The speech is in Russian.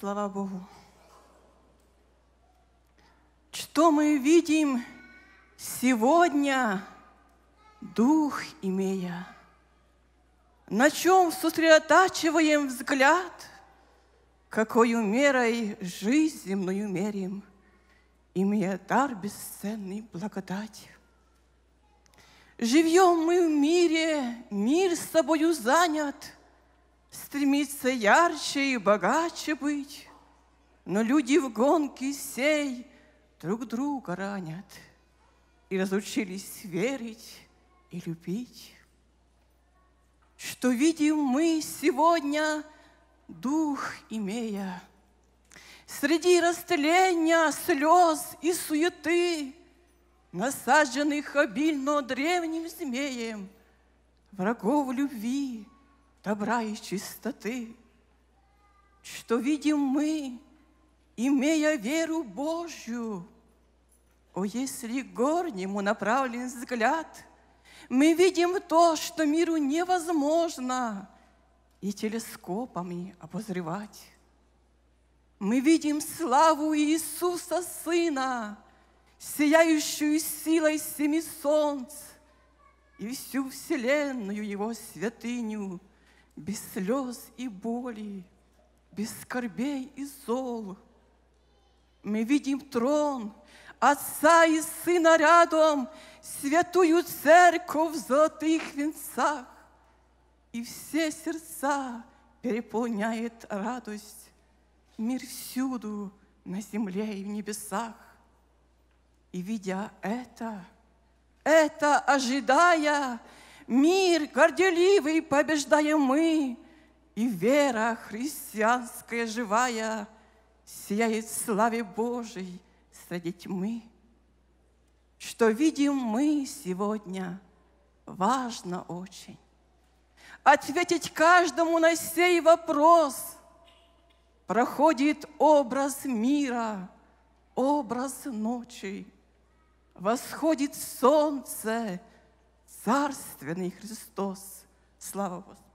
Слава Богу. Что мы видим сегодня, дух имея? На чем сосредотачиваем взгляд? Какою мерой жизнь земную мерим, имея дар бесценный благодать? Живем мы в мире, мир с собою занят — стремится ярче и богаче быть, но люди в гонке сей друг друга ранят и разучились верить и любить. Что видим мы сегодня, дух имея, Среди растления, слез и суеты, Насаженных обильно древним змеем, Врагов любви — добра и чистоты, что видим мы, имея веру Божью. О, если к горнему направлен взгляд, мы видим то, что миру невозможно и телескопами обозревать. Мы видим славу Иисуса Сына, сияющую силой семи солнц, и всю вселенную Его святыню – без слез и боли, без скорбей и зол. Мы видим трон Отца и Сына рядом, святую церковь в золотых венцах. И все сердца переполняет радость, мир всюду на земле и в небесах. И видя это, это ожидая, мир горделивый побеждаем мы, и вера христианская живая сияет в славе Божией среди тьмы. Что видим мы сегодня, важно очень. Ответить каждому на сей вопрос проходит образ мира, образ ночи. Восходит солнце, царственный Христос. Слава Господу!